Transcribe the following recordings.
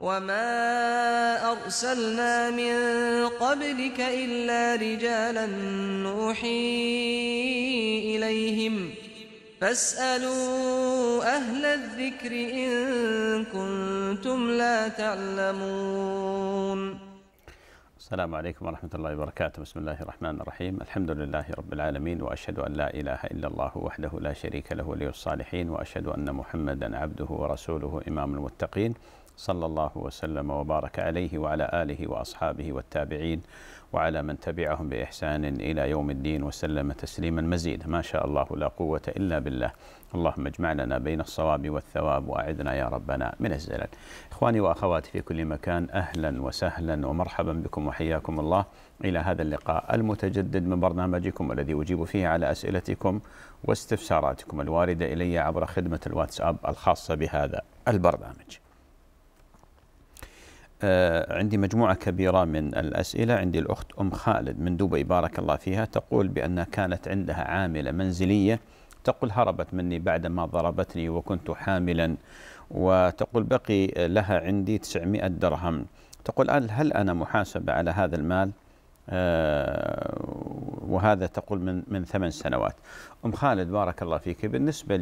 وما أرسلنا من قبلك إلا رجالا نوحي إليهم فاسألوا أهل الذكر إن كنتم لا تعلمون السلام عليكم ورحمة الله وبركاته بسم الله الرحمن الرحيم الحمد لله رب العالمين وأشهد أن لا إله إلا الله وحده لا شريك له ولي الصالحين وأشهد أن محمدا عبده ورسوله إمام المتقين صلى الله وسلم وبارك عليه وعلى آله وأصحابه والتابعين وعلى من تبعهم بإحسان إلى يوم الدين وسلم تسليما مزيدا ما شاء الله لا قوة إلا بالله اللهم اجمع لنا بين الصواب والثواب وأعذنا يا ربنا من الزلل إخواني وأخواتي في كل مكان أهلا وسهلا ومرحبا بكم وحياكم الله إلى هذا اللقاء المتجدد من برنامجكم الذي أجيب فيه على أسئلتكم واستفساراتكم الواردة إلي عبر خدمة الواتساب الخاصة بهذا البرنامج آه، عندي مجموعة كبيرة من الأسئلة عندي الأخت أم خالد من دبي بارك الله فيها تقول بأنها كانت عندها عاملة منزلية تقول هربت مني بعدما ضربتني وكنت حاملا وتقول بقي لها عندي 900 درهم تقول آه، هل أنا محاسبة على هذا المال آه، وهذا تقول من من ثمان سنوات أم خالد بارك الله فيك بالنسبة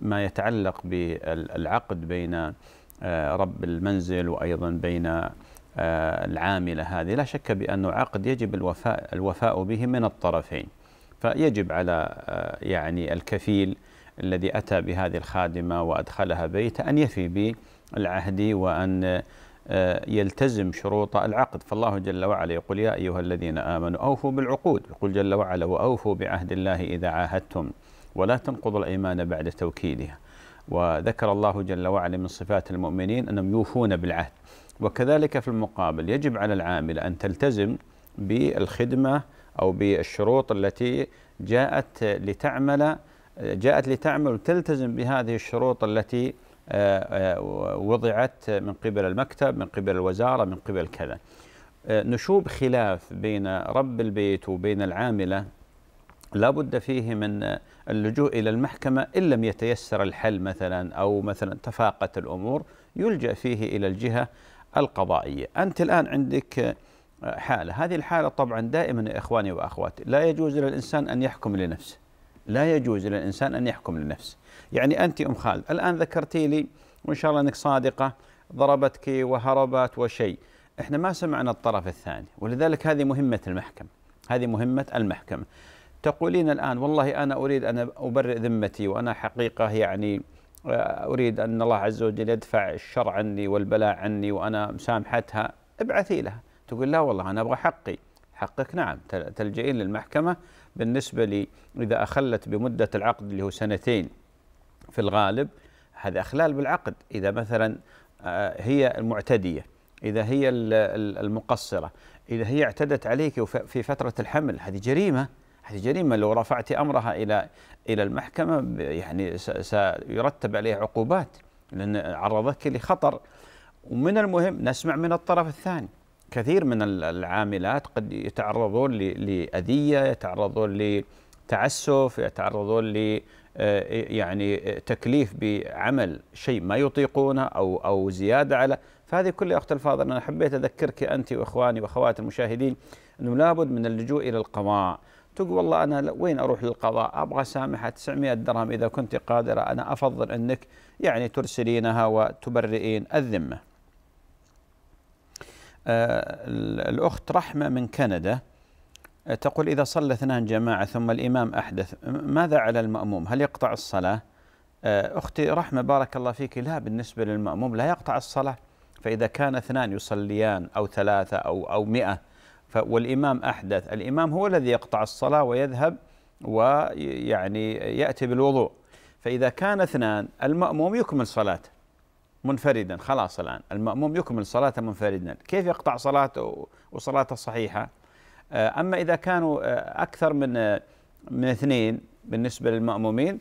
لما يتعلق بالعقد بين آه، رب المنزل وأيضا بين آه، العاملة هذه لا شك بأن عقد يجب الوفاء, الوفاء به من الطرفين فيجب على آه، يعني الكفيل الذي أتى بهذه الخادمة وأدخلها بيته أن يفي بالعهد وأن يلتزم شروط العقد فالله جل وعلا يقول يا أيها الذين آمنوا أوفوا بالعقود يقول جل وعلا وأوفوا بعهد الله إذا عاهدتم ولا تنقضوا الأيمان بعد توكيدها وذكر الله جل وعلا من صفات المؤمنين أنهم يوفون بالعهد وكذلك في المقابل يجب على العاملة أن تلتزم بالخدمة أو بالشروط التي جاءت لتعمل جاءت لتعمل وتلتزم بهذه الشروط التي آه، آه، وضعت من قبل المكتب من قبل الوزارة من قبل كذا آه، نشوب خلاف بين رب البيت وبين العاملة لا بد فيه من اللجوء إلى المحكمة إن لم يتيسر الحل مثلا أو مثلا تفاقت الأمور يلجأ فيه إلى الجهة القضائية أنت الآن عندك حالة هذه الحالة طبعا دائما يا إخواني وأخواتي لا يجوز للإنسان أن يحكم لنفسه لا يجوز للإنسان أن يحكم لنفسه يعني أنت أم خالد الآن ذكرتي لي وإن شاء الله أنك صادقة ضربتك وهربت وشيء احنا ما سمعنا الطرف الثاني ولذلك هذه مهمة المحكمة هذه مهمة المحكمة تقولين الآن والله أنا أريد أن أبرئ ذمتي وأنا حقيقة يعني آه، أريد أن الله عز وجل يدفع الشر عني والبلاء عني وأنا مسامحتها ابعثي لها تقول لا والله أنا أبغى حقي حقك نعم تلجئين للمحكمة بالنسبة لي إذا أخلت بمدة العقد اللي هو سنتين في الغالب هذا أخلال بالعقد إذا مثلا آه، هي المعتدية إذا هي المقصرة إذا هي اعتدت عليك في فترة الحمل هذه جريمة هذه جريمة لو رفعت أمرها إلى إلى المحكمة يعني سيرتب عليه عقوبات لأن عرضتك لخطر ومن المهم نسمع من الطرف الثاني كثير من العاملات قد يتعرضون لأذية يتعرضون لتعسف يتعرضون ل آه، يعني تكليف بعمل شيء ما يطيقونه أو أو زيادة على فهذه كلها أخت الفاضل أنا حبيت أذكرك أنت وإخواني وأخواتي المشاهدين أنه لابد من اللجوء إلى القضاء تقول والله انا وين اروح للقضاء؟ ابغى سامحه 900 درهم اذا كنت قادره انا افضل انك يعني ترسلينها وتبرئين الذمه. آه الاخت رحمه من كندا آه، تقول اذا صلى اثنان جماعه ثم الامام احدث ماذا على الماموم؟ هل يقطع الصلاه؟ آه اختي رحمه بارك الله فيك لا بالنسبه للماموم لا يقطع الصلاه فاذا كان اثنان يصليان او ثلاثه او او 100 والإمام أحدث الإمام هو الذي يقطع الصلاة ويذهب ويعني يأتي بالوضوء فإذا كان اثنان المأموم يكمل صلاته منفردا خلاص الآن المأموم يكمل صلاته منفردا كيف يقطع صلاته وصلاته صحيحة آه، أما إذا كانوا آه، أكثر من آه، من اثنين بالنسبة للمأمومين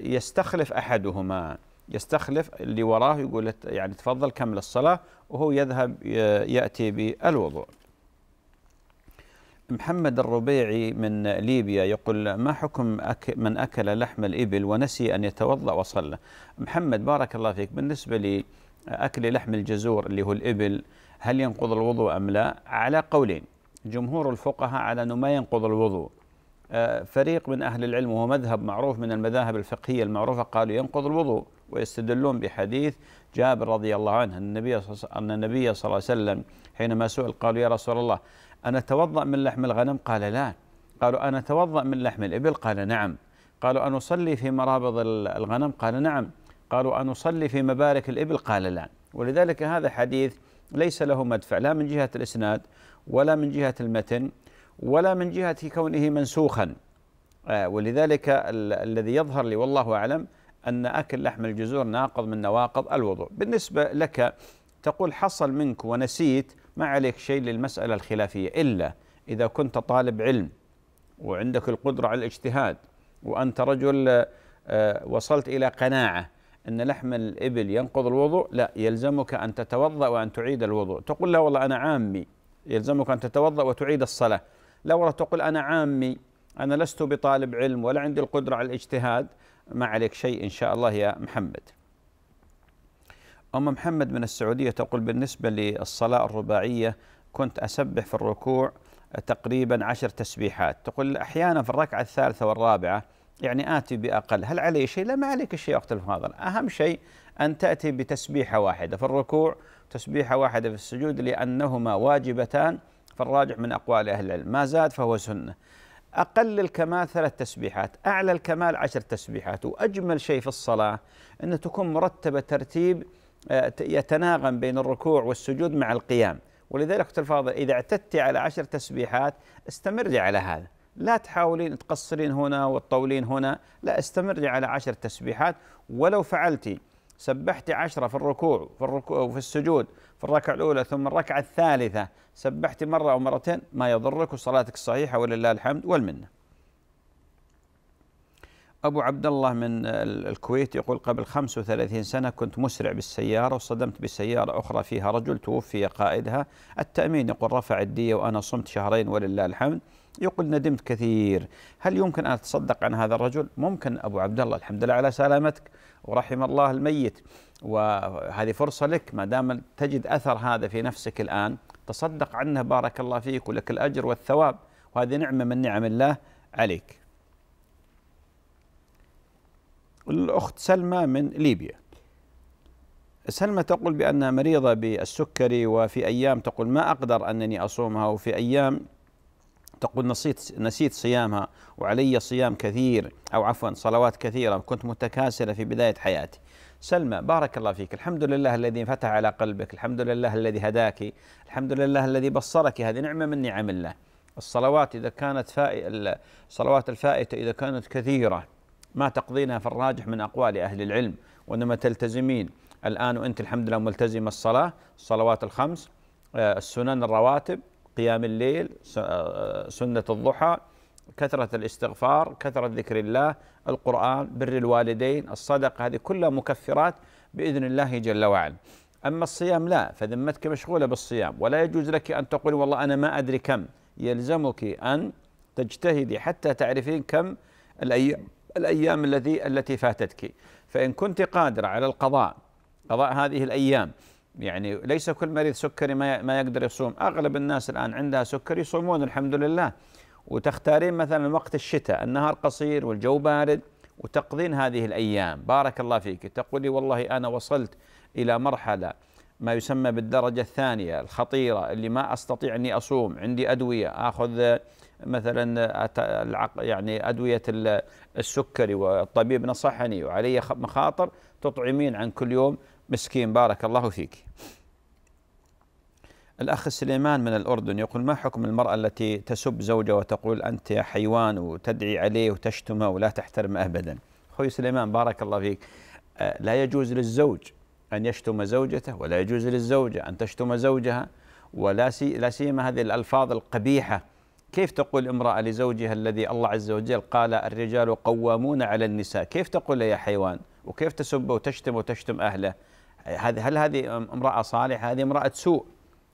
يستخلف أحدهما يستخلف اللي وراه يقول يعني تفضل كمل الصلاة وهو يذهب يأتي بالوضوء محمد الربيعي من ليبيا يقول ما حكم أك من أكل لحم الإبل ونسي أن يتوضأ وصلى محمد بارك الله فيك بالنسبة لأكل لحم الجزور اللي هو الإبل هل ينقض الوضوء أم لا على قولين جمهور الفقهاء على أنه ما ينقض الوضوء آه، فريق من أهل العلم وهو مذهب معروف من المذاهب الفقهية المعروفة قالوا ينقض الوضوء ويستدلون بحديث جابر رضي الله عنه أن النبي صلى الله عليه وسلم حينما سئل قالوا يا رسول الله أنا أتوضأ من لحم الغنم قال لا قالوا أنا أتوضأ من لحم الإبل قال نعم قالوا أن أصلي في مرابض الغنم قال نعم قالوا أن أصلي في مبارك الإبل قال لا ولذلك هذا حديث ليس له مدفع لا من جهة الإسناد ولا من جهة المتن ولا من جهة كونه منسوخا آه، ولذلك الذي يظهر لي والله أعلم أن أكل لحم الجزور ناقض من نواقض الوضوء بالنسبة لك تقول حصل منك ونسيت ما عليك شيء للمسألة الخلافية إلا إذا كنت طالب علم وعندك القدرة على الاجتهاد وأنت رجل آه، وصلت إلى قناعة أن لحم الإبل ينقض الوضوء لا يلزمك أن تتوضأ وأن تعيد الوضوء تقول لا والله أنا عامي يلزمك أن تتوضأ وتعيد الصلاة لا والله تقول أنا عامي أنا لست بطالب علم ولا عندي القدرة على الاجتهاد ما عليك شيء إن شاء الله يا محمد أم محمد من السعودية تقول بالنسبة للصلاة الرباعية كنت أسبح في الركوع تقريبا عشر تسبيحات تقول أحيانا في الركعة الثالثة والرابعة يعني آتي بأقل هل علي شيء؟ لا ما عليك شيء وقت المحاضرة أهم شيء أن تأتي بتسبيحة واحدة في الركوع تسبيحة واحدة في السجود لأنهما واجبتان فالراجح من أقوال أهل العلم ما زاد فهو سنة أقل الكمال ثلاث تسبيحات أعلى الكمال عشر تسبيحات وأجمل شيء في الصلاة أن تكون مرتبة ترتيب آه، يتناغم بين الركوع والسجود مع القيام ولذلك اختي الفاضل اذا اعتدت على عشر تسبيحات استمري على هذا لا تحاولين تقصرين هنا وتطولين هنا لا استمري على عشر تسبيحات ولو فعلتي سبحتي عشرة في الركوع في الركوع وفي السجود في الركعة الأولى ثم الركعة الثالثة سبحتي مرة أو مرتين ما يضرك وصلاتك صحيحة ولله الحمد والمنة أبو عبد الله من الكويت يقول قبل 35 سنة كنت مسرع بالسيارة وصدمت بسيارة أخرى فيها رجل توفي قائدها التأمين يقول رفع الدية وأنا صمت شهرين ولله الحمد يقول ندمت كثير هل يمكن أن أتصدق عن هذا الرجل؟ ممكن أبو عبد الله الحمد لله على سلامتك ورحم الله الميت وهذه فرصة لك ما دام تجد أثر هذا في نفسك الآن تصدق عنه بارك الله فيك ولك الأجر والثواب وهذه نعمة من نعم الله عليك الأخت سلمى من ليبيا سلمى تقول بأنها مريضة بالسكري وفي أيام تقول ما أقدر أنني أصومها وفي أيام تقول نسيت نسيت صيامها وعلي صيام كثير أو عفوا صلوات كثيرة كنت متكاسلة في بداية حياتي سلمى بارك الله فيك الحمد لله الذي فتح على قلبك الحمد لله الذي هداك الحمد لله الذي بصرك هذه نعمة من نعم الله الصلوات إذا كانت فائ... الصلوات الفائتة إذا كانت كثيرة ما تقضينها في الراجح من أقوال أهل العلم وإنما تلتزمين الآن وأنت الحمد لله ملتزمة الصلاة الصلوات الخمس آه، السنن الرواتب قيام الليل آه، آه، سنة الضحى كثرة الاستغفار كثرة ذكر الله القرآن بر الوالدين الصدقة هذه كلها مكفرات بإذن الله جل وعلا أما الصيام لا فذمتك مشغولة بالصيام ولا يجوز لك أن تقول والله أنا ما أدري كم يلزمك أن تجتهدي حتى تعرفين كم الأيام الأيام التي التي فاتتك فإن كنت قادرة على القضاء قضاء هذه الأيام يعني ليس كل مريض سكري ما ما يقدر يصوم أغلب الناس الآن عندها سكري يصومون الحمد لله وتختارين مثلا وقت الشتاء النهار قصير والجو بارد وتقضين هذه الأيام بارك الله فيك تقولي والله أنا وصلت إلى مرحلة ما يسمى بالدرجة الثانية الخطيرة اللي ما أستطيع أني أصوم عندي أدوية أخذ مثلا يعني أدوية السكري والطبيب نصحني وعلي مخاطر تطعمين عن كل يوم مسكين بارك الله فيك الأخ سليمان من الأردن يقول ما حكم المرأة التي تسب زوجها وتقول أنت يا حيوان وتدعي عليه وتشتمه ولا تحترمه أبدا أخوي سليمان بارك الله فيك أه، لا يجوز للزوج أن يشتم زوجته ولا يجوز للزوجة أن تشتم زوجها ولا سيما هذه الألفاظ القبيحة كيف تقول امرأة لزوجها الذي الله عز وجل قال الرجال قوامون على النساء كيف تقول يا حيوان وكيف تسب وتشتم وتشتم أهله هذه هل هذه امرأة صالحة هذه امرأة سوء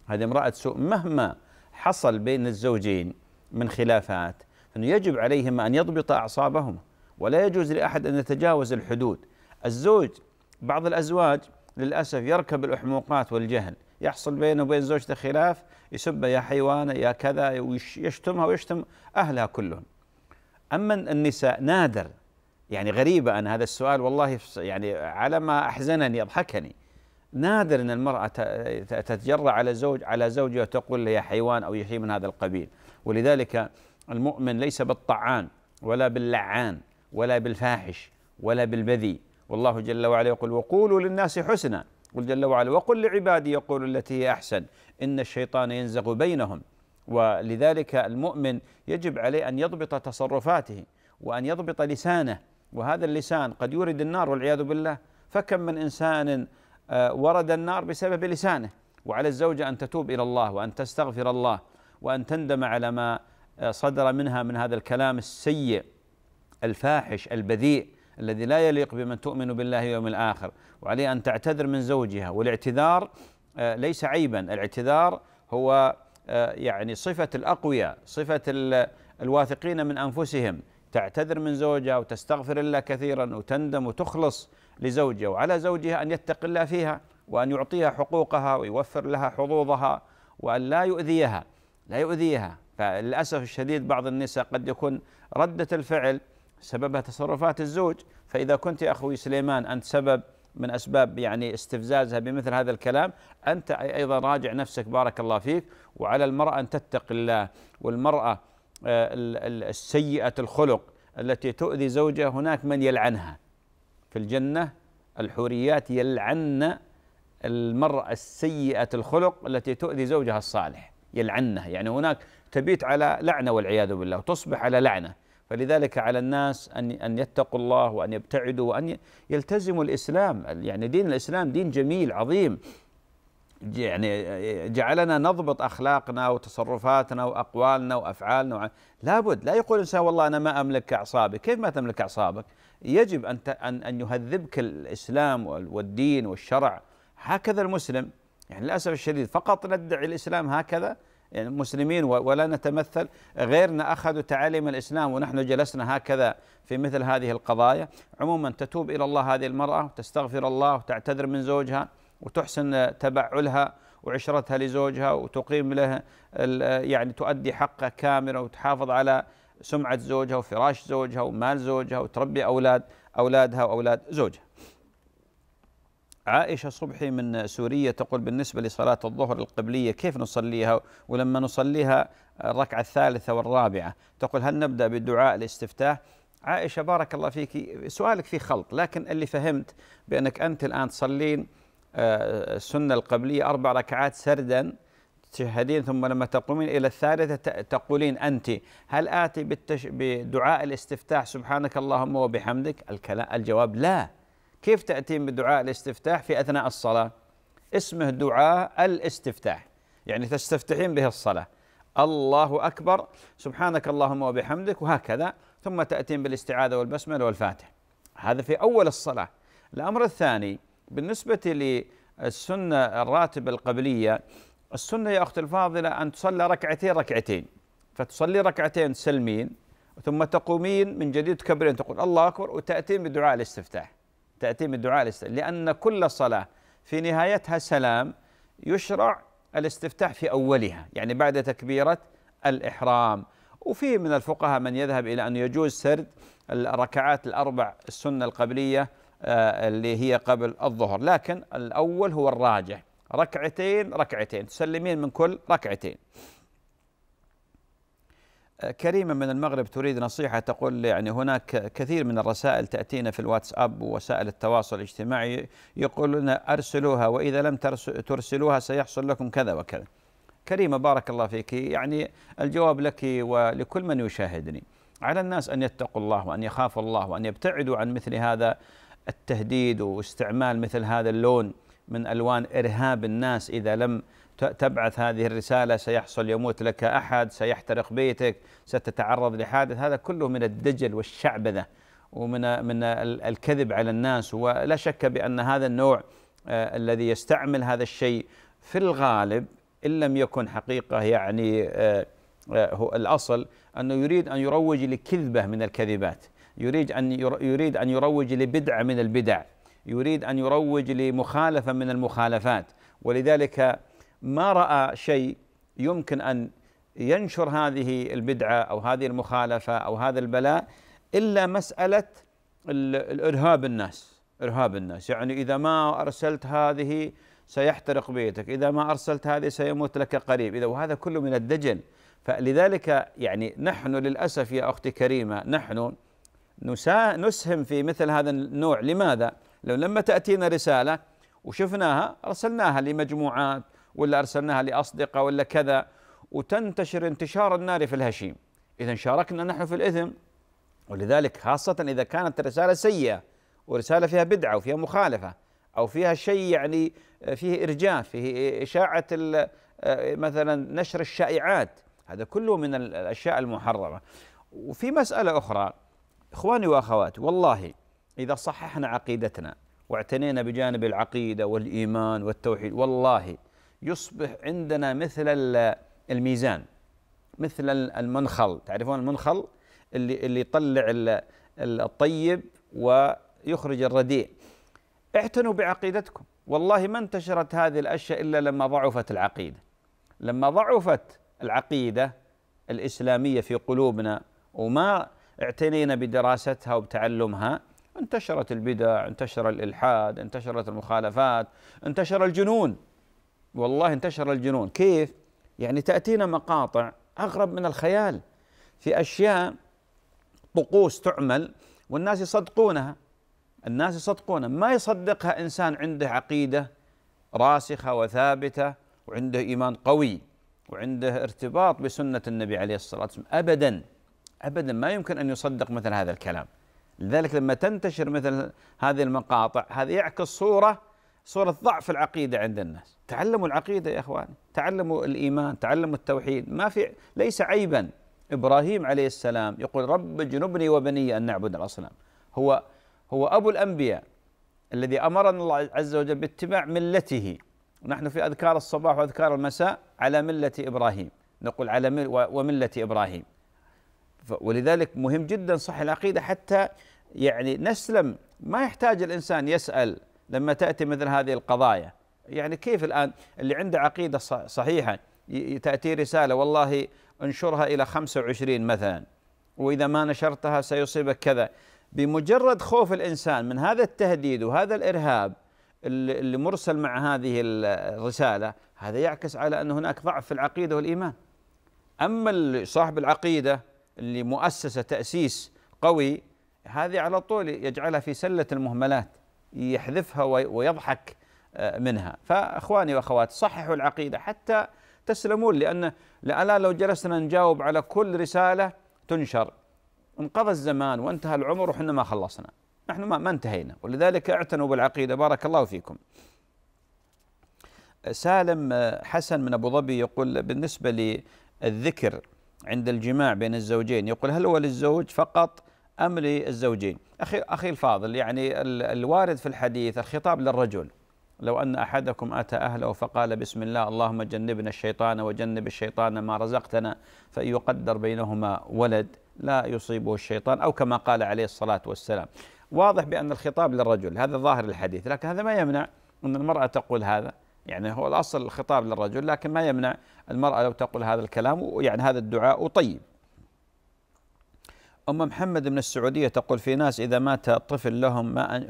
هذه امرأة سوء مهما حصل بين الزوجين من خلافات أنه يجب عليهما أن يضبط أعصابهما ولا يجوز لأحد أن يتجاوز الحدود الزوج بعض الأزواج للأسف يركب الأحموقات والجهل يحصل بينه وبين زوجته خلاف يسبها يا حيوانة يا كذا ويشتمها ويشتم أهلها كلهم أما النساء نادر يعني غريبة أنا هذا السؤال والله يعني على ما أحزنني أضحكني نادر أن المرأة تتجرأ على زوج على زوجها وتقول له يا حيوان أو يا شيء من هذا القبيل ولذلك المؤمن ليس بالطعان ولا باللعان ولا بالفاحش ولا بالبذي والله جل وعلا يقول وقولوا للناس حسنا قل جل وعلا وقل لعبادي يقول التي هي أحسن إن الشيطان ينزغ بينهم ولذلك المؤمن يجب عليه أن يضبط تصرفاته وأن يضبط لسانه وهذا اللسان قد يورد النار والعياذ بالله فكم من إنسان آه، ورد النار بسبب لسانه وعلى الزوجة أن تتوب إلى الله وأن تستغفر الله وأن تندم على ما آه، صدر منها من هذا الكلام السيء الفاحش البذيء الذي لا يليق بمن تؤمن بالله يوم الآخر وعليه أن تعتذر من زوجها والاعتذار آه، ليس عيبا الاعتذار هو آه، يعني صفة الأقوياء صفة الواثقين من أنفسهم تعتذر من زوجها وتستغفر الله كثيرا وتندم وتخلص لزوجها وعلى زوجها أن يتقي الله فيها وأن يعطيها حقوقها ويوفر لها حظوظها وأن لا يؤذيها لا يؤذيها فللأسف الشديد بعض النساء قد يكون ردة الفعل سببها تصرفات الزوج فإذا كنت يا أخوي سليمان أنت سبب من أسباب يعني استفزازها بمثل هذا الكلام أنت أيضا راجع نفسك بارك الله فيك وعلى المرأة أن تتقي الله والمرأة آه، السيئة الخلق التي تؤذي زوجها هناك من يلعنها في الجنة الحوريات يلعن المرأة السيئة الخلق التي تؤذي زوجها الصالح يلعنها يعني هناك تبيت على لعنة والعياذ بالله وتصبح على لعنة فلذلك على الناس أن أن يتقوا الله وأن يبتعدوا وأن يلتزموا الإسلام يعني دين الإسلام دين جميل عظيم يعني آه، جعلنا نضبط أخلاقنا وتصرفاتنا وأقوالنا وأفعالنا لابد لا يقول الإنسان والله أنا ما أملك أعصابي كيف ما تملك أعصابك يجب أن أن يهذبك الإسلام والدين والشرع هكذا المسلم يعني للأسف الشديد فقط ندعي الإسلام هكذا يعني مسلمين ولا نتمثل غيرنا أخذوا تعاليم الإسلام ونحن جلسنا هكذا في مثل هذه القضايا عموما تتوب إلى الله هذه المرأة وتستغفر الله وتعتذر من زوجها وتحسن تبعلها وعشرتها لزوجها وتقيم له يعني تؤدي حقه كاملا وتحافظ على سمعة زوجها وفراش زوجها ومال زوجها وتربي أولاد أولادها وأولاد زوجها عائشة صبحي من سوريا تقول بالنسبة لصلاة الظهر القبلية كيف نصليها ولما نصليها الركعة الثالثة والرابعة تقول هل نبدأ بدعاء الاستفتاح عائشة بارك الله فيك سؤالك فيه خلط لكن اللي فهمت بأنك أنت الآن تصلين آه، السنة القبلية أربع ركعات سردا تشهدين ثم لما تقومين إلى الثالثة تقولين أنت هل آتي بالتش... بدعاء الاستفتاح سبحانك اللهم وبحمدك الكلام الجواب لا كيف تأتين بدعاء الاستفتاح في أثناء الصلاة اسمه دعاء الاستفتاح يعني تستفتحين به الصلاة الله أكبر سبحانك اللهم وبحمدك وهكذا ثم تأتين بالاستعاذة والبسملة والفاتح هذا في أول الصلاة الأمر الثاني بالنسبة للسنة الراتبة القبلية السنة يا أختي الفاضلة أن تصلى ركعتين ركعتين فتصلي ركعتين تسلمين ثم تقومين من جديد تكبرين تقول الله أكبر وتأتين بدعاء الاستفتاح تأتي من دعاء الاستفتاح لأن كل صلاة في نهايتها سلام يشرع الاستفتاح في أولها يعني بعد تكبيرة الإحرام وفي من الفقهاء من يذهب إلى أن يجوز سرد الركعات الأربع السنة القبلية آه، اللي هي قبل الظهر لكن الأول هو الراجح ركعتين ركعتين تسلمين من كل ركعتين كريمة من المغرب تريد نصيحة تقول يعني هناك كثير من الرسائل تأتينا في الواتساب ووسائل التواصل الاجتماعي يقولون أرسلوها وإذا لم ترسلوها سيحصل لكم كذا وكذا كريمة بارك الله فيك يعني الجواب لك ولكل من يشاهدني على الناس أن يتقوا الله وأن يخافوا الله وأن يبتعدوا عن مثل هذا التهديد واستعمال مثل هذا اللون من ألوان إرهاب الناس إذا لم تبعث هذه الرسالة سيحصل يموت لك أحد سيحترق بيتك ستتعرض لحادث هذا كله من الدجل والشعبذة ومن من الكذب على الناس ولا شك بأن هذا النوع آه، الذي يستعمل هذا الشيء في الغالب إن لم يكن حقيقة يعني آه، آه، هو الأصل أنه يريد أن يروج لكذبة من الكذبات يريد أن يريد أن يروج لبدعة من البدع يريد أن يروج لمخالفة من المخالفات ولذلك ما راى شيء يمكن ان ينشر هذه البدعه او هذه المخالفه او هذا البلاء الا مساله الارهاب الناس ارهاب الناس يعني اذا ما ارسلت هذه سيحترق بيتك اذا ما ارسلت هذه سيموت لك قريب اذا وهذا كله من الدجل فلذلك يعني نحن للاسف يا اختي كريمه نحن نسهم في مثل هذا النوع لماذا لو لما تاتينا رساله وشفناها ارسلناها لمجموعات ولا أرسلناها لاصدقاء ولا كذا وتنتشر انتشار النار في الهشيم إذا شاركنا نحن في الإثم ولذلك خاصة إذا كانت الرسالة سيئة ورسالة فيها بدعة وفيها مخالفة أو فيها شيء يعني فيه إرجاف فيه إشاعة مثلا نشر الشائعات هذا كله من الأشياء المحرمة وفي مسألة أخرى إخواني وأخواتي والله إذا صححنا عقيدتنا واعتنينا بجانب العقيدة والإيمان والتوحيد والله يصبح عندنا مثل الميزان مثل المنخل تعرفون المنخل اللي اللي يطلع الطيب ويخرج الرديء اعتنوا بعقيدتكم والله ما انتشرت هذه الاشياء الا لما ضعفت العقيده لما ضعفت العقيده الاسلاميه في قلوبنا وما اعتنينا بدراستها وبتعلمها انتشرت البدع انتشر الالحاد انتشرت المخالفات انتشر الجنون والله انتشر الجنون كيف يعني تأتينا مقاطع أغرب من الخيال في أشياء طقوس تعمل والناس يصدقونها الناس يصدقونها ما يصدقها إنسان عنده عقيدة راسخة وثابتة وعنده إيمان قوي وعنده ارتباط بسنة النبي عليه الصلاة والسلام أبدا أبدا ما يمكن أن يصدق مثل هذا الكلام لذلك لما تنتشر مثل هذه المقاطع هذا يعكس صورة صورة ضعف العقيدة عند الناس تعلموا العقيدة يا أخواني تعلموا الإيمان تعلموا التوحيد ما في ليس عيبا إبراهيم عليه السلام يقول رب جنبني وبني أن نعبد الأصنام هو هو أبو الأنبياء الذي أمرنا الله عز وجل باتباع ملته نحن في أذكار الصباح وأذكار المساء على ملة إبراهيم نقول على مل وملة إبراهيم ولذلك مهم جدا صح العقيدة حتى يعني نسلم ما يحتاج الإنسان يسأل لما تأتي مثل هذه القضايا يعني كيف الآن اللي عنده عقيدة صحيحة تأتي رسالة والله انشرها إلى 25 مثلا وإذا ما نشرتها سيصيبك كذا بمجرد خوف الإنسان من هذا التهديد وهذا الإرهاب اللي مرسل مع هذه الرسالة هذا يعكس على أن هناك ضعف في العقيدة والإيمان أما صاحب العقيدة اللي مؤسسة تأسيس قوي هذه على طول يجعلها في سلة المهملات يحذفها ويضحك آه، منها فاخواني واخواتي صححوا العقيده حتى تسلمون لان لألا لو جلسنا نجاوب على كل رساله تنشر انقضى الزمان وانتهى العمر وحنا ما خلصنا نحن ما, ما انتهينا ولذلك اعتنوا بالعقيده بارك الله فيكم سالم آه، حسن من ابو ظبي يقول بالنسبه للذكر عند الجماع بين الزوجين يقول هل هو للزوج فقط أم للزوجين أخي, أخي الفاضل يعني الوارد في الحديث الخطاب للرجل لو أن أحدكم أتى أهله فقال بسم الله اللهم جنبنا الشيطان وجنب الشيطان ما رزقتنا فيقدر بينهما ولد لا يصيبه الشيطان أو كما قال عليه الصلاة والسلام واضح بأن الخطاب للرجل هذا ظاهر الحديث لكن هذا ما يمنع أن المرأة تقول هذا يعني هو الأصل الخطاب للرجل لكن ما يمنع المرأة لو تقول هذا الكلام يعني هذا الدعاء طيب أم محمد من السعودية تقول في ناس إذا مات طفل لهم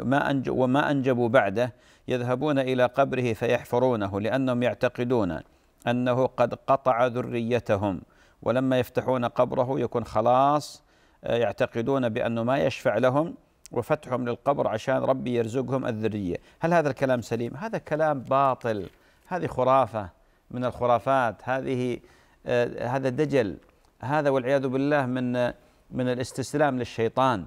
ما أنج وما أنجبوا بعده يذهبون إلى قبره فيحفرونه لأنهم يعتقدون أنه قد قطع ذريتهم ولما يفتحون قبره يكون خلاص آه، يعتقدون بأنه ما يشفع لهم وفتحهم للقبر عشان ربي يرزقهم الذرية هل هذا الكلام سليم؟ هذا كلام باطل هذه خرافة من الخرافات هذه آه، هذا دجل هذا والعياذ بالله من آه، من الاستسلام للشيطان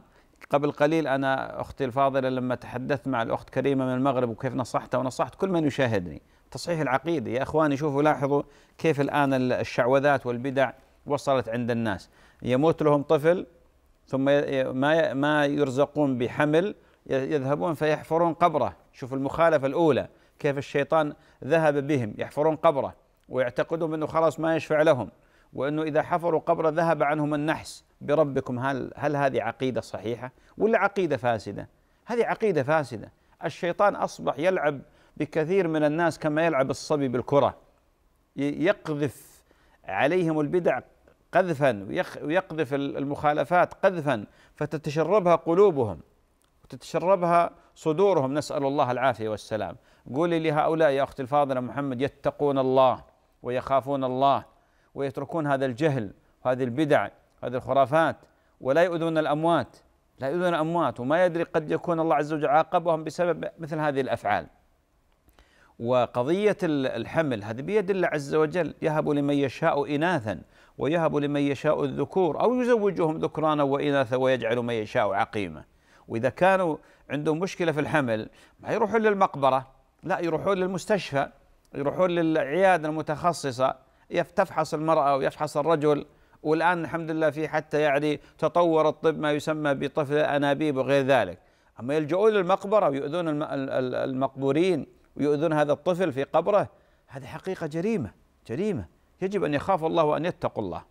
قبل قليل أنا أختي الفاضلة لما تحدثت مع الأخت كريمة من المغرب وكيف نصحتها ونصحت كل من يشاهدني تصحيح العقيدة يا إخواني شوفوا لاحظوا كيف الآن الشعوذات والبدع وصلت عند الناس يموت لهم طفل ثم ما ما يرزقون بحمل يذهبون فيحفرون قبره شوف المخالفة الأولى كيف الشيطان ذهب بهم يحفرون قبره ويعتقدون أنه خلاص ما يشفع لهم وأنه إذا حفروا قبره ذهب عنهم النحس بربكم هل هل هذه عقيده صحيحه ولا عقيده فاسده؟ هذه عقيده فاسده، الشيطان اصبح يلعب بكثير من الناس كما يلعب الصبي بالكره يقذف عليهم البدع قذفا ويقذف المخالفات قذفا فتتشربها قلوبهم وتتشربها صدورهم نسأل الله العافية والسلام قولي لهؤلاء يا أختي الفاضلة محمد يتقون الله ويخافون الله ويتركون هذا الجهل وهذه البدع هذه الخرافات ولا يؤذون الأموات لا يؤذون الأموات وما يدري قد يكون الله عز وجل عاقبهم بسبب مثل هذه الأفعال وقضية الحمل هذه بيد الله عز وجل يهب لمن يشاء إناثا ويهب لمن يشاء الذكور أو يزوجهم ذكرانا وإناثا ويجعل من يشاء عقيما وإذا كانوا عندهم مشكلة في الحمل ما يروحون للمقبرة لا يروحون للمستشفى يروحون للعيادة المتخصصة تفحص المرأة ويفحص الرجل والآن الحمد لله في حتى يعني تطور الطب ما يسمى بطفل أنابيب وغير ذلك أما يلجؤون للمقبرة ويؤذون المقبورين ويؤذون هذا الطفل في قبره هذه حقيقة جريمة جريمة يجب أن يخاف الله وأن يتقوا الله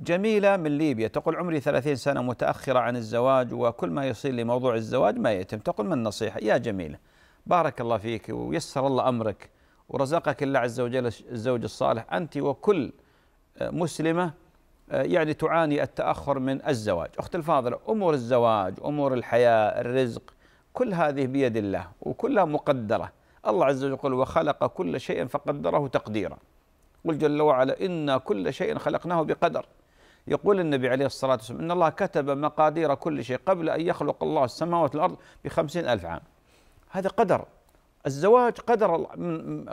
جميلة من ليبيا تقول عمري 30 سنة متأخرة عن الزواج وكل ما يصير لموضوع الزواج ما يتم تقول ما النصيحة يا جميلة بارك الله فيك ويسر الله أمرك ورزقك الله عز وجل الزوج الصالح أنت وكل مسلمة آه، يعني تعاني التأخر من الزواج أخت الفاضلة أمور الزواج أمور الحياة الرزق كل هذه بيد الله وكلها مقدرة الله عز وجل يقول وخلق كل شيء فقدره تقديرا قل جل وعلا إنا كل شيء خلقناه بقدر يقول النبي عليه الصلاة والسلام إن الله كتب مقادير كل شيء قبل أن يخلق الله السماوات والأرض بخمسين ألف عام هذا قدر الزواج قدر الله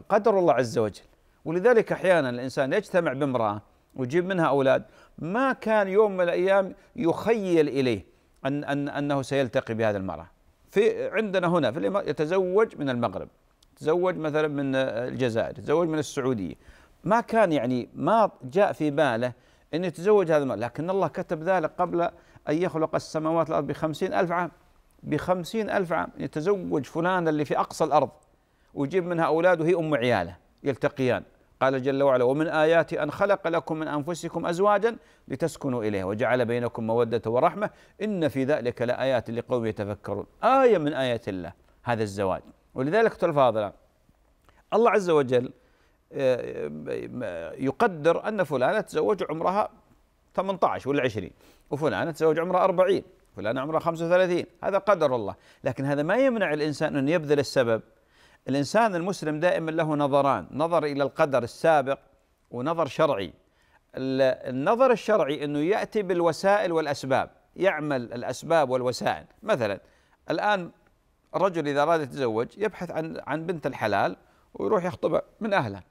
قدر الله عز وجل ولذلك أحيانا الإنسان يجتمع بامرأة ويجيب منها أولاد ما كان يوم من الأيام يخيل إليه أن أن أنه سيلتقي بهذه المرأة في عندنا هنا في يتزوج من المغرب تزوج مثلا من الجزائر تزوج من السعودية ما كان يعني ما جاء في باله أن يتزوج هذا المرأة لكن الله كتب ذلك قبل أن يخلق السماوات والأرض بخمسين ألف عام بخمسين ألف عام يتزوج فلان اللي في أقصى الأرض ويجيب منها اولاد وهي أم عياله يلتقيان قال جل وعلا ومن آياته أن خلق لكم من أنفسكم أزواجا لتسكنوا إليها وجعل بينكم مودة ورحمة إن في ذلك لآيات لقوم يتفكرون آية من آيات الله هذا الزواج ولذلك الفاضلة الله عز وجل آه، آه، يقدر أن فلانة تزوج عمرها 18 ولا 20 وفلانة تزوج عمرها 40 فلانة عمرها 35 هذا قدر الله لكن هذا ما يمنع الإنسان أن يبذل السبب الانسان المسلم دائما له نظران نظر الى القدر السابق ونظر شرعي النظر الشرعي انه ياتي بالوسائل والاسباب يعمل الاسباب والوسائل مثلا الان الرجل اذا اراد يتزوج يبحث عن عن بنت الحلال ويروح يخطبها من اهلها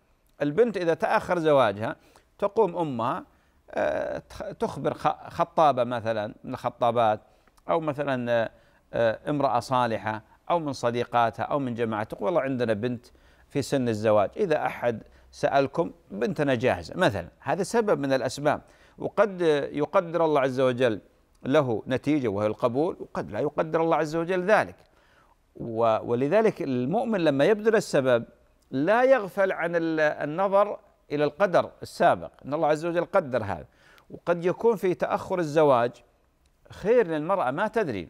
البنت اذا تاخر زواجها تقوم امها آه، تخبر خطابه مثلا من الخطابات او مثلا آه، آه، امراه صالحه أو من صديقاتها أو من جماعتك والله عندنا بنت في سن الزواج إذا أحد سألكم بنتنا جاهزة مثلا هذا سبب من الأسباب وقد يقدر الله عز وجل له نتيجة وهي القبول وقد لا يقدر الله عز وجل ذلك ولذلك المؤمن لما يبذل السبب لا يغفل عن النظر إلى القدر السابق أن الله عز وجل قدر هذا وقد يكون في تأخر الزواج خير للمرأة ما تدري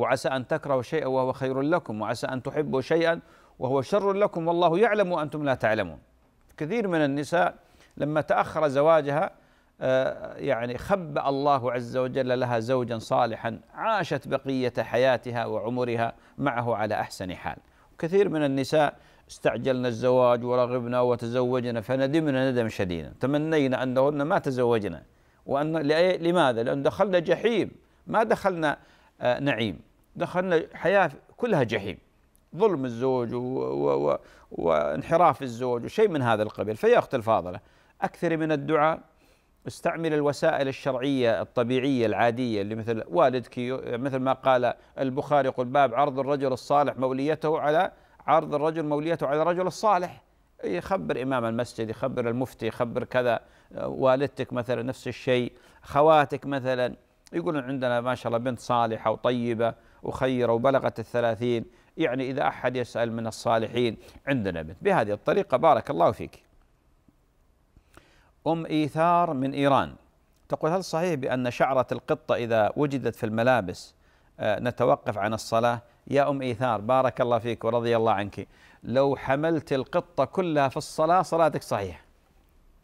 وعسى أن تكرهوا شيئا وهو خير لكم وعسى أن تحبوا شيئا وهو شر لكم والله يعلم وأنتم لا تعلمون كثير من النساء لما تأخر زواجها آه، يعني خبأ الله عز وجل لها زوجا صالحا عاشت بقية حياتها وعمرها معه على أحسن حال كثير من النساء استعجلنا الزواج ورغبنا وتزوجنا فندمنا ندم شديدا تمنينا أنهن ما تزوجنا وأن لماذا؟ لأن دخلنا جحيم ما دخلنا آه، نعيم دخلنا حياه كلها جحيم ظلم الزوج و... و... و... وانحراف الزوج وشيء من هذا القبيل فيا اختي الفاضله اكثري من الدعاء استعمل الوسائل الشرعيه الطبيعيه العاديه اللي مثل والدك مثل ما قال البخاري يقول باب عرض الرجل الصالح موليته على عرض الرجل موليته على الرجل الصالح يخبر امام المسجد يخبر المفتي يخبر كذا والدتك مثلا نفس الشيء خواتك مثلا يقولون عندنا ما شاء الله بنت صالحه وطيبه أخير وبلغت الثلاثين يعني إذا أحد يسأل من الصالحين عندنا بنت بهذه الطريقة بارك الله فيك أم إيثار من إيران تقول هل صحيح بأن شعرة القطة إذا وجدت في الملابس آه، نتوقف عن الصلاة يا أم إيثار بارك الله فيك ورضي الله عنك لو حملت القطة كلها في الصلاة صلاتك صحيحة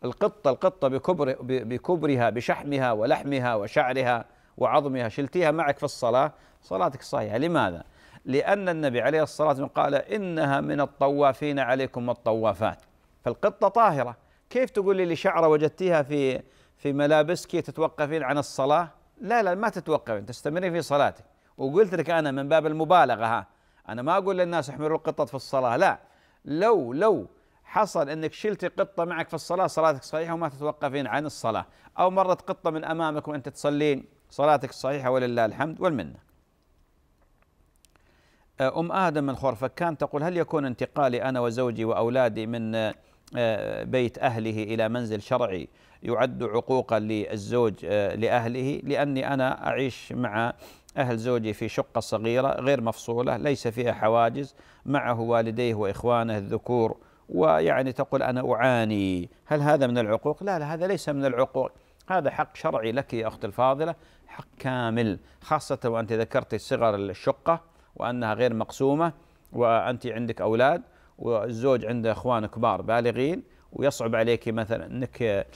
القطة القطة بكبر بكبرها بشحمها ولحمها وشعرها وعظمها شلتيها معك في الصلاة صلاتك صحيحة لماذا؟ لأن النبي عليه الصلاة والسلام قال إنها من الطوافين عليكم الطوافات فالقطة طاهرة كيف تقول لي شعرة وجدتيها في في ملابسك تتوقفين عن الصلاة لا لا ما تتوقفين تستمرين في صلاتك وقلت لك أنا من باب المبالغة ها أنا ما أقول للناس احملوا القطة في الصلاة لا لو لو حصل انك شلتي قطه معك في الصلاه صلاتك صحيحه وما تتوقفين عن الصلاه او مرت قطه من امامك وانت تصلين صلاتك صحيحه ولله الحمد والمنه آه، أم آدم من خورفكان تقول هل يكون انتقالي أنا وزوجي وأولادي من آه، آه، بيت أهله إلى منزل شرعي يعد عقوقا للزوج لأهله لأني أنا أعيش مع أهل زوجي في شقة صغيرة غير مفصولة ليس فيها حواجز معه والديه وإخوانه الذكور ويعني تقول أنا أعاني هل هذا من العقوق؟ لا لا هذا ليس من العقوق هذا حق شرعي لك يا أختي الفاضلة حق كامل خاصة وأنت ذكرت صغر الشقة وأنها غير مقسومة وأنت عندك أولاد والزوج عنده إخوان كبار بالغين ويصعب عليك مثلا أنك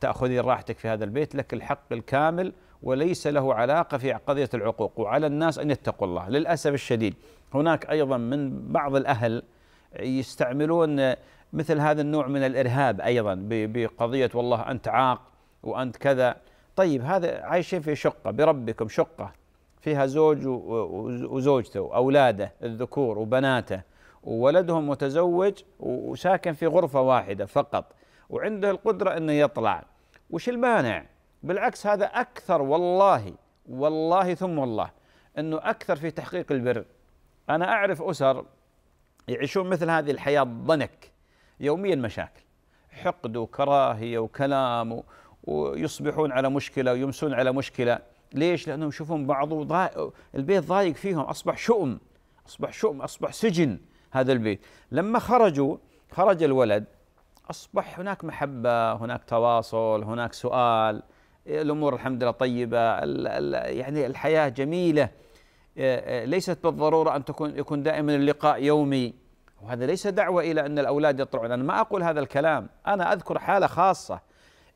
تأخذين راحتك في هذا البيت لك الحق الكامل وليس له علاقة في قضية العقوق وعلى الناس أن يتقوا الله للأسف الشديد هناك أيضا من بعض الأهل يستعملون مثل هذا النوع من الإرهاب أيضا بقضية والله أنت عاق وأنت كذا طيب هذا عايشين في شقة بربكم شقة فيها زوج وزوجته وأولاده الذكور وبناته وولدهم متزوج وساكن في غرفة واحدة فقط وعنده القدرة أنه يطلع وش المانع بالعكس هذا أكثر والله والله ثم والله أنه أكثر في تحقيق البر أنا أعرف أسر يعيشون مثل هذه الحياة ضنك يوميا مشاكل حقد وكراهية وكلام ويصبحون على مشكلة ويمسون على مشكلة ليش؟ لانهم يشوفون بعض ضا... البيت ضايق فيهم اصبح شؤم اصبح شؤم اصبح سجن هذا البيت لما خرجوا خرج الولد اصبح هناك محبه هناك تواصل هناك سؤال الامور الحمد لله طيبه يعني الحياه جميله آه، آه، ليست بالضروره ان تكون يكون دائما اللقاء يومي وهذا ليس دعوه الى ان الاولاد يطلعون انا ما اقول هذا الكلام انا اذكر حاله خاصه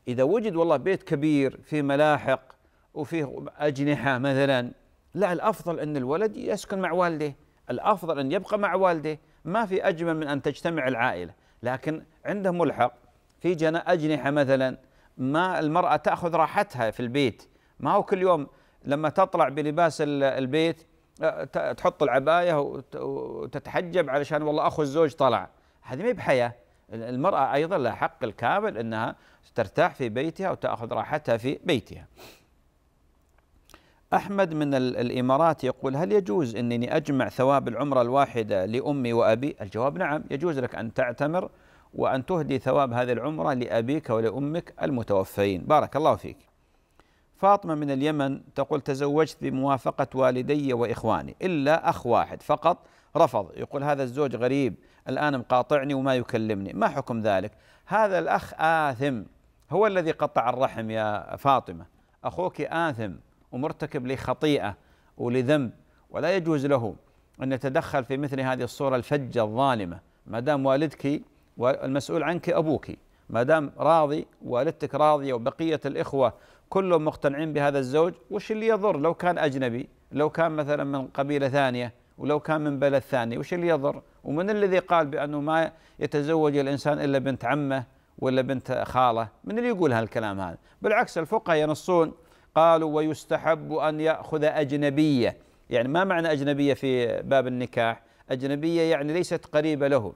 اذا وجد والله بيت كبير فيه ملاحق وفيه أجنحة مثلا لا الأفضل أن الولد يسكن مع والده الأفضل أن يبقى مع والده ما في أجمل من أن تجتمع العائلة لكن عنده ملحق في جنا أجنحة مثلا ما المرأة تأخذ راحتها في البيت ما هو كل يوم لما تطلع بلباس البيت تحط العباية وتتحجب علشان والله أخو الزوج طلع هذه ما بحياة المرأة أيضا لها حق الكامل أنها ترتاح في بيتها وتأخذ راحتها في بيتها أحمد من الإمارات يقول هل يجوز أنني أجمع ثواب العمرة الواحدة لأمي وأبي الجواب نعم يجوز لك أن تعتمر وأن تهدي ثواب هذه العمرة لأبيك ولأمك المتوفين بارك الله فيك فاطمة من اليمن تقول تزوجت بموافقة والدي وإخواني إلا أخ واحد فقط رفض يقول هذا الزوج غريب الآن مقاطعني وما يكلمني ما حكم ذلك هذا الأخ آثم هو الذي قطع الرحم يا فاطمة أخوك آثم ومرتكب لخطيئه ولذنب ولا يجوز له ان يتدخل في مثل هذه الصوره الفجه الظالمه ما دام والدك والمسؤول عنك ابوك ما دام راضي والدتك راضيه وبقيه الاخوه كلهم مقتنعين بهذا الزوج وش اللي يضر لو كان اجنبي لو كان مثلا من قبيله ثانيه ولو كان من بلد ثاني وش اللي يضر ومن الذي قال بانه ما يتزوج الانسان الا بنت عمه ولا بنت خاله من اللي يقول هالكلام هذا بالعكس الفقهاء ينصون قالوا ويستحب أن يأخذ أجنبية يعني ما معنى أجنبية في باب النكاح أجنبية يعني ليست قريبة له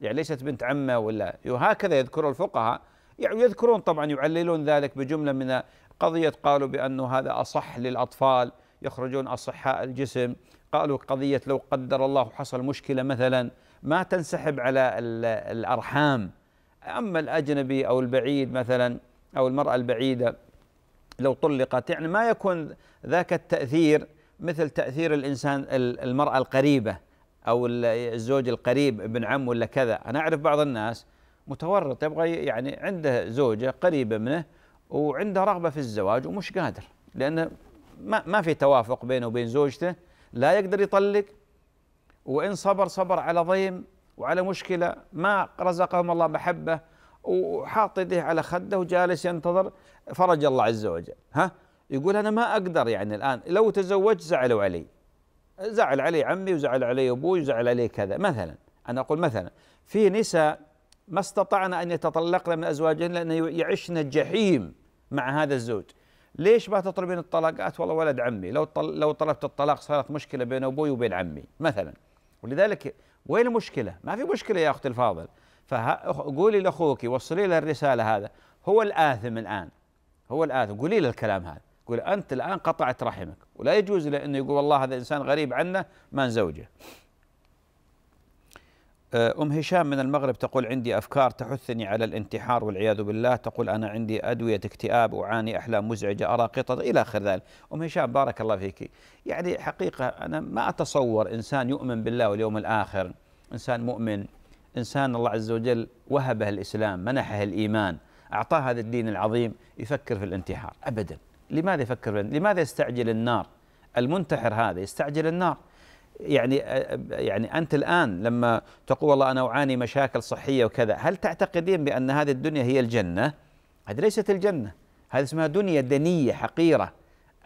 يعني ليست بنت عمه ولا وهكذا يذكر الفقهاء يعني يذكرون طبعا يعللون ذلك بجملة من قضية قالوا بأنه هذا أصح للأطفال يخرجون أصحاء الجسم قالوا قضية لو قدر الله حصل مشكلة مثلا ما تنسحب على الأرحام أما الأجنبي أو البعيد مثلا أو المرأة البعيدة لو طلقت يعني ما يكون ذاك التأثير مثل تأثير الإنسان المرأة القريبة أو الزوج القريب ابن عم ولا كذا أنا أعرف بعض الناس متورط يبغى يعني عنده زوجة قريبة منه وعنده رغبة في الزواج ومش قادر لأنه ما, ما في توافق بينه وبين زوجته لا يقدر يطلق وإن صبر صبر على ضيم وعلى مشكلة ما رزقهم الله محبة وحاط يديه على خده وجالس ينتظر فرج الله عز وجل ها يقول انا ما اقدر يعني الان لو تزوجت زعلوا علي زعل علي عمي وزعل علي ابوي وزعل علي كذا مثلا انا اقول مثلا في نساء ما استطعن ان يتطلقن من ازواجهن لان يعشن الجحيم مع هذا الزوج ليش ما تطلبين الطلاقات والله ولد عمي لو لو طلبت الطلاق صارت مشكله بين ابوي وبين عمي مثلا ولذلك وين المشكله ما في مشكله يا اختي الفاضل فقولي لاخوك وصلي له الرساله هذا هو الاثم الان هو الاثم قولي له الكلام هذا قول انت الان قطعت رحمك ولا يجوز له انه يقول والله هذا انسان غريب عنا ما نزوجه أه، أم هشام من المغرب تقول عندي أفكار تحثني على الانتحار والعياذ بالله تقول أنا عندي أدوية اكتئاب أعاني أحلام مزعجة أرى قطط إلى آخر ذلك أم هشام بارك الله فيك يعني حقيقة أنا ما أتصور إنسان يؤمن بالله واليوم الآخر إنسان مؤمن إنسان الله عز وجل وهبه الإسلام منحه الإيمان أعطاه هذا الدين العظيم يفكر في الانتحار أبدا لماذا يفكر لماذا يستعجل النار المنتحر هذا يستعجل النار يعني يعني انت الان لما تقول والله انا اعاني مشاكل صحيه وكذا، هل تعتقدين بان هذه الدنيا هي الجنه؟ هذه ليست الجنه، هذه اسمها دنيا دنيه حقيره.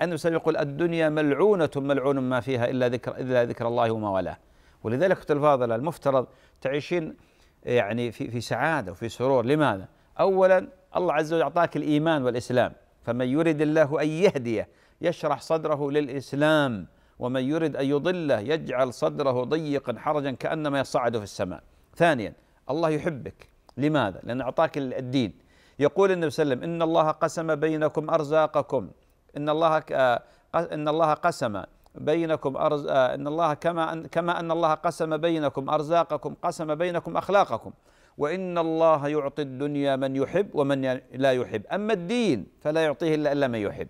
النبي يقول الدنيا ملعونه ملعون ما فيها الا ذكر الا ذكر الله وما ولاه. ولذلك اختي الفاضلة المفترض تعيشين يعني في في سعادة وفي سرور لماذا؟ أولا الله عز وجل أعطاك الإيمان والإسلام فمن يرد الله أن يهديه يشرح صدره للإسلام ومن يرد أن يضله يجعل صدره ضيقا حرجا كأنما يصعد في السماء ثانيا الله يحبك لماذا؟ لأن أعطاك الدين يقول النبي صلى الله عليه وسلم إن الله قسم بينكم أرزاقكم إن الله آه، إن الله قسم بينكم أرز... آه، ان الله كما أن... كما ان الله قسم بينكم ارزاقكم قسم بينكم اخلاقكم وان الله يعطي الدنيا من يحب ومن لا يحب اما الدين فلا يعطيه الا الا من يحب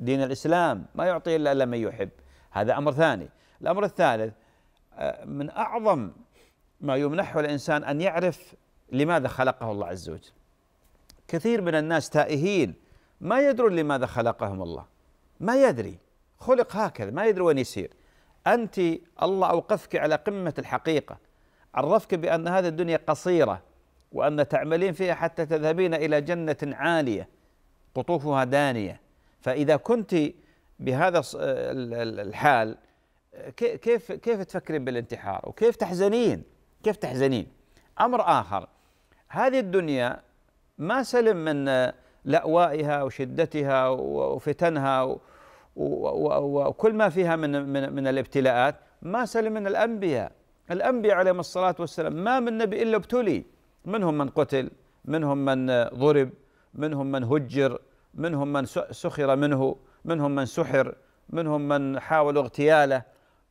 دين الاسلام ما يعطيه الا الا من يحب هذا امر ثاني الامر الثالث آه، من اعظم ما يمنحه الانسان ان يعرف لماذا خلقه الله عز وجل كثير من الناس تائهين ما يدرون لماذا خلقهم الله ما يدري خلق هكذا ما يدري وين يسير أنت الله أوقفك على قمة الحقيقة عرفك بأن هذه الدنيا قصيرة وأن تعملين فيها حتى تذهبين إلى جنة عالية قطوفها دانية فإذا كنت بهذا الحال كيف كيف تفكرين بالانتحار وكيف تحزنين كيف تحزنين أمر آخر هذه الدنيا ما سلم من لأوائها وشدتها وفتنها وكل ما فيها من من من الابتلاءات ما سلم من الانبياء الانبياء عليهم الصلاه والسلام ما من نبي الا ابتلي منهم من قتل منهم من ضرب منهم من هجر منهم من سخر منه منهم من سحر منهم من حاولوا اغتياله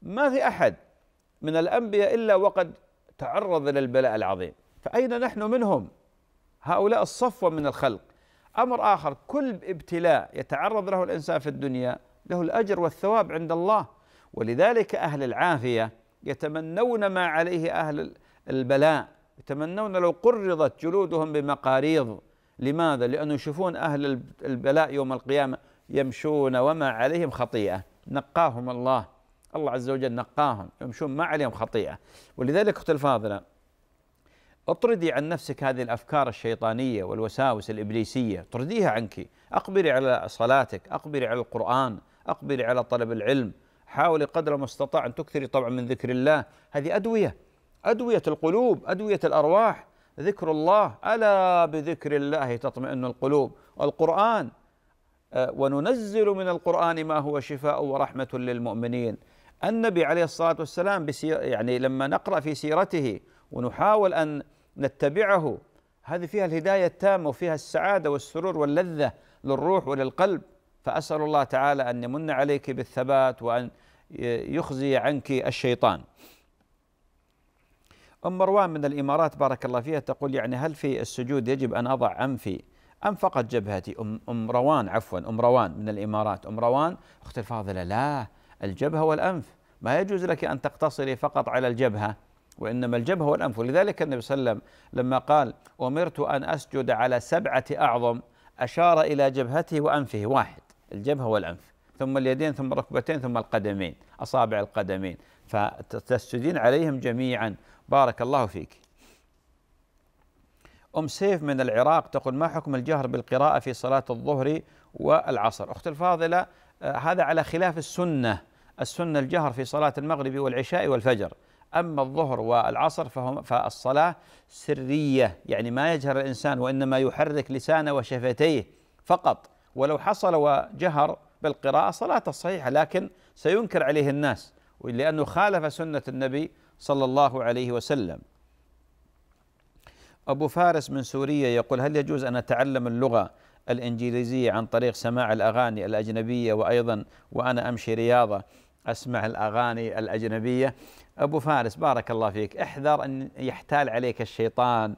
ما في احد من الانبياء الا وقد تعرض للبلاء العظيم فاين نحن منهم هؤلاء الصفوه من الخلق امر اخر كل ابتلاء يتعرض له الانسان في الدنيا له الاجر والثواب عند الله ولذلك اهل العافيه يتمنون ما عليه اهل البلاء يتمنون لو قرضت جلودهم بمقاريض لماذا؟ لأنه يشوفون أهل البلاء يوم القيامة يمشون وما عليهم خطيئة نقاهم الله الله عز وجل نقاهم يمشون ما عليهم خطيئة ولذلك اختي الفاضلة اطردي عن نفسك هذه الأفكار الشيطانية والوساوس الإبليسية اطرديها عنك أقبلي على صلاتك أقبلي على القرآن أقبلي على طلب العلم حاولي قدر المستطاع أن تكثري طبعا من ذكر الله هذه أدوية أدوية القلوب أدوية الأرواح ذكر الله ألا بذكر الله تطمئن القلوب القران آه، وننزل من القرآن ما هو شفاء ورحمة للمؤمنين النبي عليه الصلاة والسلام يعني لما نقرأ في سيرته ونحاول أن نتبعه هذه فيها الهداية التامة وفيها السعادة والسرور واللذة للروح وللقلب فأسأل الله تعالى أن يمن عليك بالثبات وأن يخزي عنك الشيطان أم مروان من الإمارات بارك الله فيها تقول يعني هل في السجود يجب أن أضع أنفي أم فقط جبهتي أم, أم روان عفوا أم روان من الإمارات أم روان أختي الفاضلة لا الجبهة والأنف ما يجوز لك أن تقتصري فقط على الجبهة وإنما الجبهة والأنف ولذلك النبي صلى الله عليه وسلم لما قال أمرت أن أسجد على سبعة أعظم أشار إلى جبهته وأنفه واحد الجبهه والانف ثم اليدين ثم الركبتين ثم القدمين اصابع القدمين فتسجدين عليهم جميعا بارك الله فيك ام سيف من العراق تقول ما حكم الجهر بالقراءه في صلاه الظهر والعصر اختي الفاضله آه، هذا على خلاف السنه السنه الجهر في صلاه المغرب والعشاء والفجر أما الظهر والعصر فهم فالصلاة سرية يعني ما يجهر الإنسان وإنما يحرك لسانه وشفتيه فقط ولو حصل وجهر بالقراءة صلاة صحيحة لكن سينكر عليه الناس لأنه خالف سنة النبي صلى الله عليه وسلم أبو فارس من سوريا يقول هل يجوز أن أتعلم اللغة الإنجليزية عن طريق سماع الأغاني الأجنبية وأيضا وأنا أمشي رياضة أسمع الأغاني الأجنبية أبو فارس بارك الله فيك احذر أن يحتال عليك الشيطان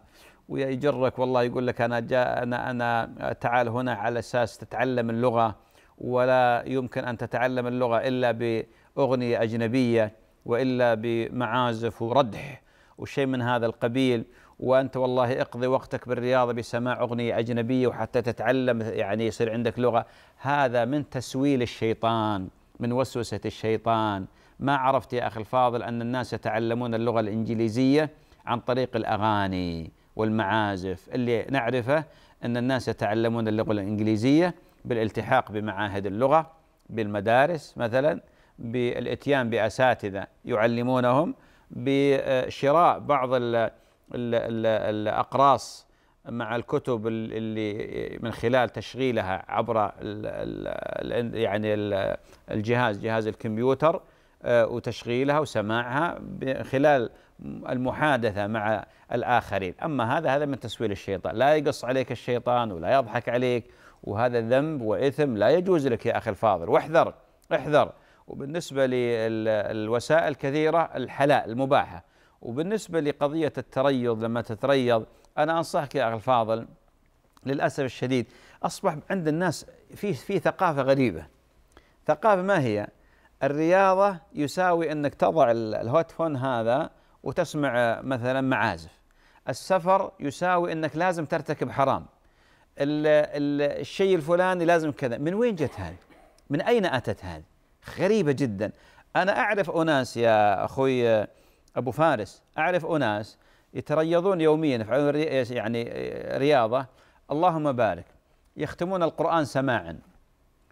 ويجرك والله يقول لك انا جاء انا انا تعال هنا على اساس تتعلم اللغه ولا يمكن ان تتعلم اللغه الا باغنيه اجنبيه والا بمعازف وردح وشيء من هذا القبيل وانت والله اقضي وقتك بالرياضه بسماع اغنيه اجنبيه وحتى تتعلم يعني يصير عندك لغه هذا من تسويل الشيطان من وسوسه الشيطان ما عرفت يا اخي الفاضل ان الناس يتعلمون اللغه الانجليزيه عن طريق الاغاني والمعازف اللي نعرفه أن الناس يتعلمون اللغة الإنجليزية بالالتحاق بمعاهد اللغة بالمدارس مثلا بالاتيان بأساتذة يعلمونهم بشراء بعض الأقراص مع الكتب اللي من خلال تشغيلها عبر الـ يعني الجهاز جهاز الكمبيوتر آه، وتشغيلها وسماعها خلال المحادثة مع الآخرين أما هذا هذا من تسويل الشيطان لا يقص عليك الشيطان ولا يضحك عليك وهذا ذنب وإثم لا يجوز لك يا أخي الفاضل واحذر احذر وبالنسبة للوسائل كثيرة الحلال المباحة وبالنسبة لقضية التريض لما تتريض أنا أنصحك يا أخي الفاضل للأسف الشديد أصبح عند الناس في في ثقافة غريبة ثقافة ما هي؟ الرياضة يساوي أنك تضع الهوت فون هذا وتسمع مثلا معازف السفر يساوي انك لازم ترتكب حرام الشيء الفلاني لازم كذا من وين جت هذه من اين اتت هذه غريبه جدا انا اعرف اناس يا اخوي ابو فارس اعرف اناس يتريضون يوميا يفعلون يعني رياضه اللهم بارك يختمون القران سماعا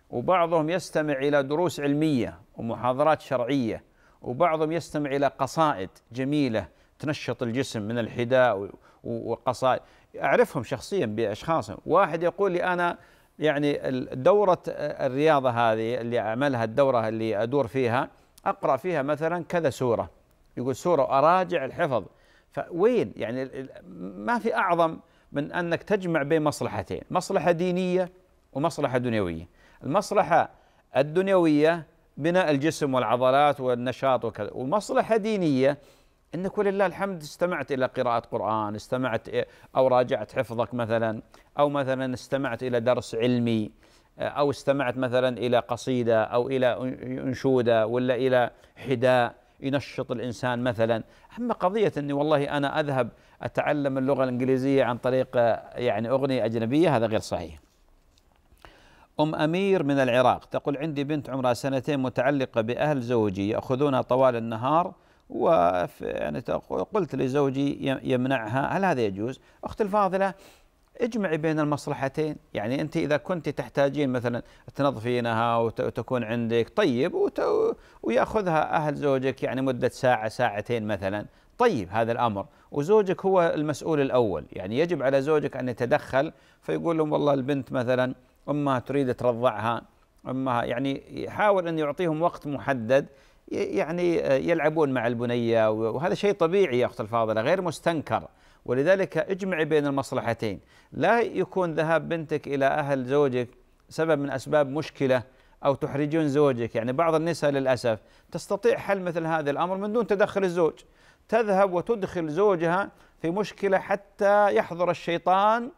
وبعضهم يستمع الى دروس علميه ومحاضرات شرعيه وبعضهم يستمع إلى قصائد جميلة تنشط الجسم من الحداء وقصائد أعرفهم شخصيا بأشخاصهم واحد يقول لي أنا يعني دورة الرياضة هذه اللي أعملها الدورة اللي أدور فيها أقرأ فيها مثلا كذا سورة يقول سورة وأراجع الحفظ فوين يعني ما في أعظم من أنك تجمع بين مصلحتين مصلحة دينية ومصلحة دنيوية المصلحة الدنيوية بناء الجسم والعضلات والنشاط وكذا ومصلحة دينية انك ولله الحمد استمعت الى قراءة قرآن استمعت او راجعت حفظك مثلا او مثلا استمعت الى درس علمي او استمعت مثلا الى قصيدة او الى انشودة ولا الى حداء ينشط الانسان مثلا اما قضية اني والله انا اذهب اتعلم اللغة الانجليزية عن طريق يعني اغنية اجنبية هذا غير صحيح أم أمير من العراق تقول عندي بنت عمرها سنتين متعلقة بأهل زوجي يأخذونها طوال النهار و يعني قلت لزوجي يمنعها هل هذا يجوز؟ أختي الفاضلة اجمعي بين المصلحتين يعني أنت إذا كنت تحتاجين مثلا تنظفينها وتكون عندك طيب وت... ويأخذها أهل زوجك يعني مدة ساعة ساعتين مثلا طيب هذا الامر وزوجك هو المسؤول الاول يعني يجب على زوجك ان يتدخل فيقول لهم والله البنت مثلا اما تريد ترضعها اما يعني يحاول ان يعطيهم وقت محدد يعني يلعبون مع البنيه وهذا شيء طبيعي يا اخت الفاضله غير مستنكر ولذلك اجمعي بين المصلحتين لا يكون ذهاب بنتك الى اهل زوجك سبب من اسباب مشكله او تحرجون زوجك يعني بعض النساء للاسف تستطيع حل مثل هذا الامر من دون تدخل الزوج تذهب وتدخل زوجها في مشكله حتى يحضر الشيطان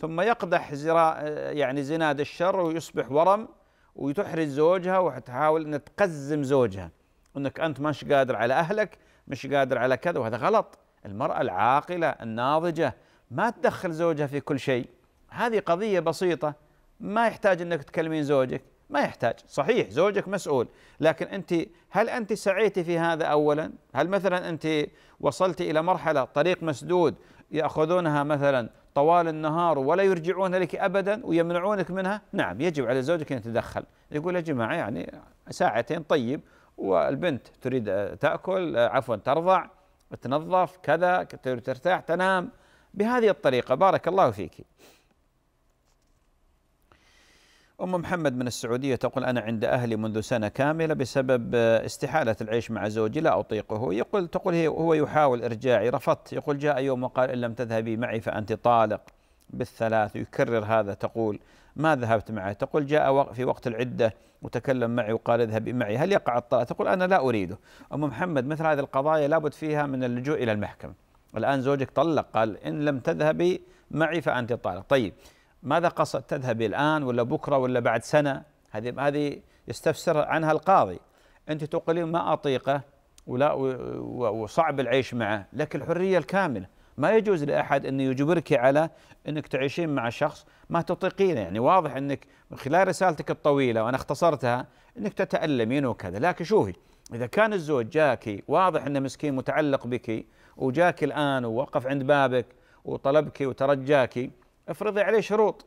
ثم يقدح زرا يعني زناد الشر ويصبح ورم وتحرج زوجها وتحاول ان تقزم زوجها انك انت مش قادر على اهلك مش قادر على كذا وهذا غلط المراه العاقله الناضجه ما تدخل زوجها في كل شيء هذه قضيه بسيطه ما يحتاج انك تكلمين زوجك ما يحتاج صحيح زوجك مسؤول لكن انت هل انت سعيتي في هذا اولا هل مثلا انت وصلت الى مرحله طريق مسدود ياخذونها مثلا طوال النهار ولا يرجعون لك ابدا ويمنعونك منها نعم يجب على زوجك ان يتدخل يقول يا جماعه يعني ساعتين طيب والبنت تريد تاكل عفوا ترضع تنظف كذا ترتاح تنام بهذه الطريقه بارك الله فيك أم محمد من السعودية تقول أنا عند أهلي منذ سنة كاملة بسبب استحالة العيش مع زوجي لا أطيقه يقول تقول هي هو يحاول إرجاعي رفضت يقول جاء يوم وقال إن لم تذهبي معي فأنت طالق بالثلاث يكرر هذا تقول ما ذهبت معه تقول جاء في وقت العدة وتكلم معي وقال اذهبي معي هل يقع الطلاق تقول أنا لا أريده أم محمد مثل هذه القضايا لابد فيها من اللجوء إلى المحكمة الآن زوجك طلق قال إن لم تذهبي معي فأنت طالق طيب ماذا قصد تذهبي الآن ولا بكرة ولا بعد سنة هذه هذه يستفسر عنها القاضي أنت تقولين ما أطيقه ولا وصعب العيش معه لك الحرية الكاملة ما يجوز لأحد أن يجبرك على أنك تعيشين مع شخص ما تطيقينه يعني واضح أنك من خلال رسالتك الطويلة وأنا اختصرتها أنك تتألمين وكذا لكن شوفي إذا كان الزوج جاكي واضح أنه مسكين متعلق بك وجاك الآن ووقف عند بابك وطلبك وترجاكي افرضي عليه شروط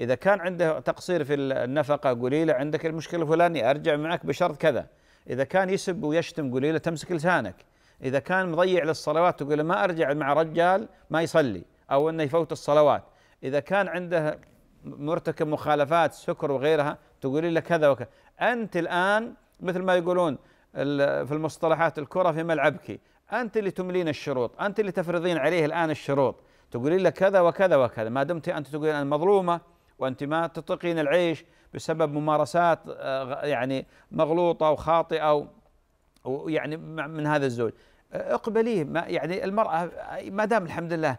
إذا كان عنده تقصير في النفقة قولي له عندك المشكلة الفلانية أرجع معك بشرط كذا إذا كان يسب ويشتم قولي له تمسك لسانك إذا كان مضيع للصلوات تقول له ما أرجع مع رجال ما يصلي أو أنه يفوت الصلوات إذا كان عنده مرتكب مخالفات سكر وغيرها تقولي له كذا وكذا أنت الآن مثل ما يقولون في المصطلحات الكرة في ملعبك أنت اللي تملين الشروط أنت اللي تفرضين عليه الآن الشروط تقولين لك كذا وكذا وكذا ما دمت أنت تقولين أنا مظلومة وأنت ما تطيقين العيش بسبب ممارسات آه، يعني مغلوطة وخاطئة ويعني من هذا الزوج آه، اقبليه ما يعني المرأة آه، ما دام الحمد لله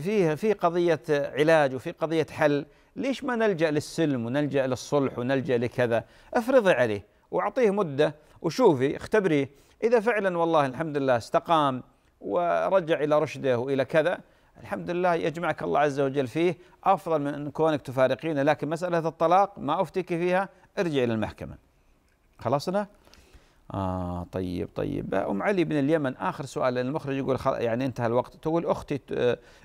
فيه في قضية علاج وفي قضية حل ليش ما نلجأ للسلم ونلجأ للصلح ونلجأ لكذا افرضي عليه واعطيه مدة وشوفي اختبريه إذا فعلا والله الحمد لله استقام ورجع إلى رشده وإلى كذا الحمد لله يجمعك الله عز وجل فيه أفضل من أن كونك تفارقين لكن مسألة الطلاق ما أفتيك فيها ارجع إلى المحكمة خلصنا؟ آه طيب طيب أم علي بن اليمن آخر سؤال لأن المخرج يقول يعني انتهى الوقت تقول أختي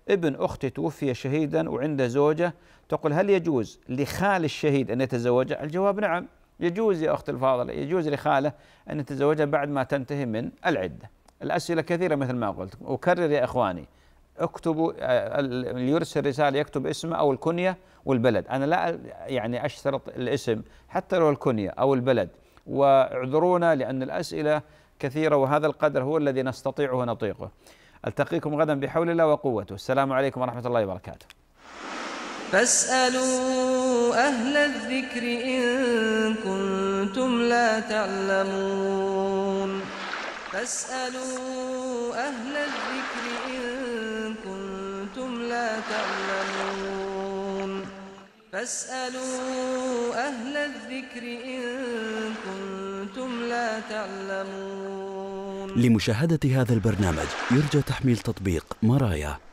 ابن أختي توفي شهيدا وعنده زوجة تقول هل يجوز لخال الشهيد أن يتزوجها؟ الجواب نعم يجوز يا أختي الفاضلة يجوز لخاله أن يتزوجها بعد ما تنتهي من العدة الأسئلة كثيرة مثل ما قلت أكرر يا إخواني اكتبوا آه، اللي يرسل رساله يكتب اسمه او الكنيه والبلد انا لا يعني اشترط الاسم حتى لو الكنيه او البلد واعذرونا لان الاسئله كثيره وهذا القدر هو الذي نستطيعه ونطيقه التقيكم غدا بحول الله وقوته السلام عليكم ورحمه الله وبركاته فاسالوا اهل الذكر ان كنتم لا تعلمون فاسالوا اهل الذكر تعلمون فاسألوا أهل الذكر إن كنتم لا تعلمون لمشاهدة هذا البرنامج يرجى تحميل تطبيق مرايا